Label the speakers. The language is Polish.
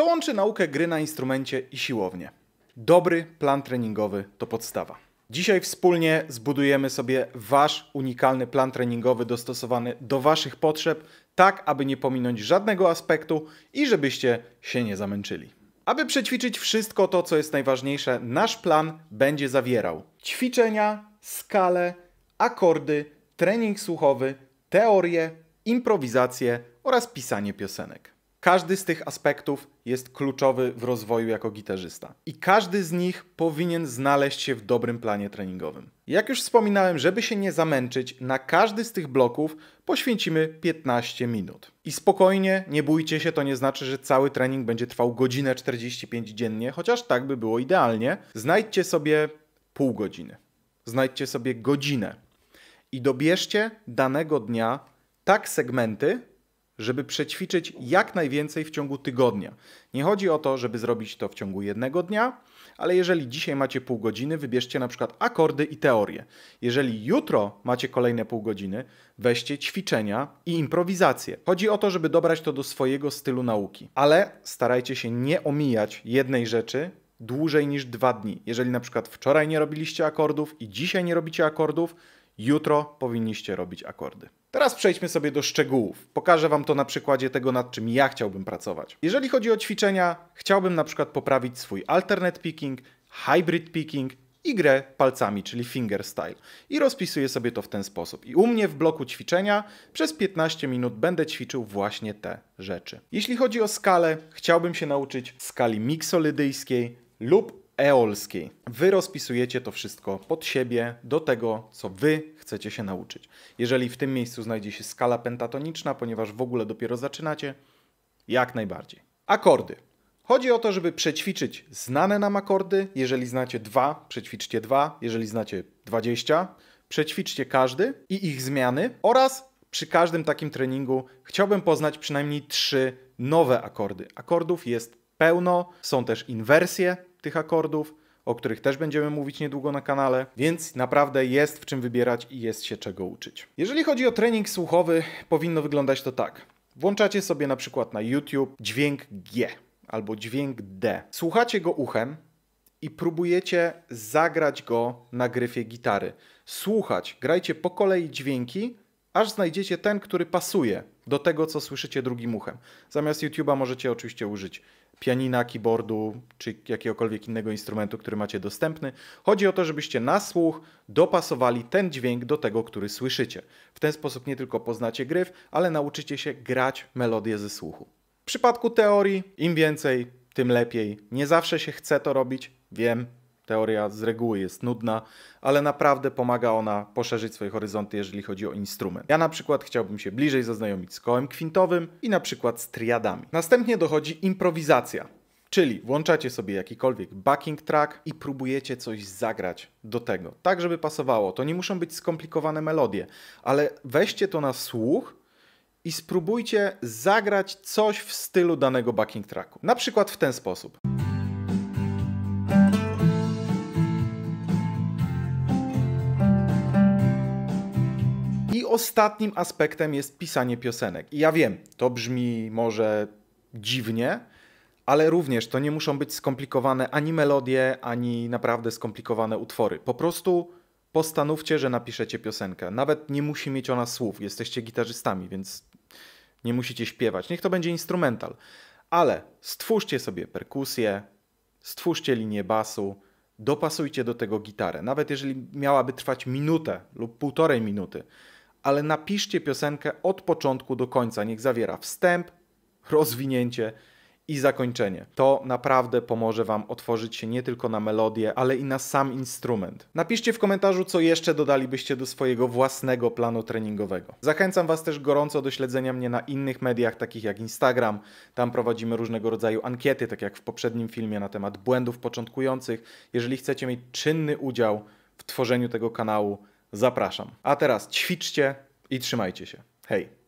Speaker 1: co łączy naukę gry na instrumencie i siłownię. Dobry plan treningowy to podstawa. Dzisiaj wspólnie zbudujemy sobie Wasz unikalny plan treningowy dostosowany do Waszych potrzeb, tak aby nie pominąć żadnego aspektu i żebyście się nie zamęczyli. Aby przećwiczyć wszystko to, co jest najważniejsze, nasz plan będzie zawierał ćwiczenia, skale, akordy, trening słuchowy, teorie, improwizację oraz pisanie piosenek. Każdy z tych aspektów jest kluczowy w rozwoju jako gitarzysta i każdy z nich powinien znaleźć się w dobrym planie treningowym. Jak już wspominałem, żeby się nie zamęczyć, na każdy z tych bloków poświęcimy 15 minut. I spokojnie, nie bójcie się, to nie znaczy, że cały trening będzie trwał godzinę 45 dziennie, chociaż tak by było idealnie. Znajdźcie sobie pół godziny, znajdźcie sobie godzinę i dobierzcie danego dnia tak segmenty, żeby przećwiczyć jak najwięcej w ciągu tygodnia. Nie chodzi o to, żeby zrobić to w ciągu jednego dnia, ale jeżeli dzisiaj macie pół godziny, wybierzcie na przykład akordy i teorie. Jeżeli jutro macie kolejne pół godziny, weźcie ćwiczenia i improwizację. Chodzi o to, żeby dobrać to do swojego stylu nauki, ale starajcie się nie omijać jednej rzeczy dłużej niż dwa dni. Jeżeli na przykład wczoraj nie robiliście akordów i dzisiaj nie robicie akordów, Jutro powinniście robić akordy. Teraz przejdźmy sobie do szczegółów. Pokażę Wam to na przykładzie tego, nad czym ja chciałbym pracować. Jeżeli chodzi o ćwiczenia, chciałbym na przykład poprawić swój alternate picking, hybrid picking i grę palcami, czyli finger style, I rozpisuję sobie to w ten sposób. I u mnie w bloku ćwiczenia przez 15 minut będę ćwiczył właśnie te rzeczy. Jeśli chodzi o skalę, chciałbym się nauczyć skali miksolidyjskiej lub eolskiej. Wy rozpisujecie to wszystko pod siebie, do tego, co wy chcecie się nauczyć. Jeżeli w tym miejscu znajdzie się skala pentatoniczna, ponieważ w ogóle dopiero zaczynacie, jak najbardziej. Akordy. Chodzi o to, żeby przećwiczyć znane nam akordy. Jeżeli znacie dwa, przećwiczcie dwa. Jeżeli znacie dwadzieścia, przećwiczcie każdy i ich zmiany oraz przy każdym takim treningu chciałbym poznać przynajmniej trzy nowe akordy. Akordów jest pełno, są też inwersje, tych akordów, o których też będziemy mówić niedługo na kanale, więc naprawdę jest w czym wybierać i jest się czego uczyć. Jeżeli chodzi o trening słuchowy, powinno wyglądać to tak. Włączacie sobie na przykład na YouTube dźwięk G albo dźwięk D. Słuchacie go uchem i próbujecie zagrać go na gryfie gitary. Słuchać, grajcie po kolei dźwięki, aż znajdziecie ten, który pasuje do tego, co słyszycie drugim uchem. Zamiast YouTube'a możecie oczywiście użyć pianina, keyboardu czy jakiegokolwiek innego instrumentu, który macie dostępny. Chodzi o to, żebyście na słuch dopasowali ten dźwięk do tego, który słyszycie. W ten sposób nie tylko poznacie gryf, ale nauczycie się grać melodię ze słuchu. W przypadku teorii im więcej, tym lepiej. Nie zawsze się chce to robić, wiem, Teoria z reguły jest nudna, ale naprawdę pomaga ona poszerzyć swoje horyzonty, jeżeli chodzi o instrument. Ja na przykład chciałbym się bliżej zaznajomić z kołem kwintowym i na przykład z triadami. Następnie dochodzi improwizacja. Czyli włączacie sobie jakikolwiek backing track i próbujecie coś zagrać do tego, tak żeby pasowało. To nie muszą być skomplikowane melodie, ale weźcie to na słuch i spróbujcie zagrać coś w stylu danego backing tracku. Na przykład w ten sposób. ostatnim aspektem jest pisanie piosenek. I ja wiem, to brzmi może dziwnie, ale również to nie muszą być skomplikowane ani melodie, ani naprawdę skomplikowane utwory. Po prostu postanówcie, że napiszecie piosenkę. Nawet nie musi mieć ona słów, jesteście gitarzystami, więc nie musicie śpiewać. Niech to będzie instrumental. Ale stwórzcie sobie perkusję, stwórzcie linię basu, dopasujcie do tego gitarę. Nawet jeżeli miałaby trwać minutę lub półtorej minuty, ale napiszcie piosenkę od początku do końca. Niech zawiera wstęp, rozwinięcie i zakończenie. To naprawdę pomoże Wam otworzyć się nie tylko na melodię, ale i na sam instrument. Napiszcie w komentarzu, co jeszcze dodalibyście do swojego własnego planu treningowego. Zachęcam Was też gorąco do śledzenia mnie na innych mediach, takich jak Instagram. Tam prowadzimy różnego rodzaju ankiety, tak jak w poprzednim filmie na temat błędów początkujących. Jeżeli chcecie mieć czynny udział w tworzeniu tego kanału, Zapraszam. A teraz ćwiczcie i trzymajcie się. Hej!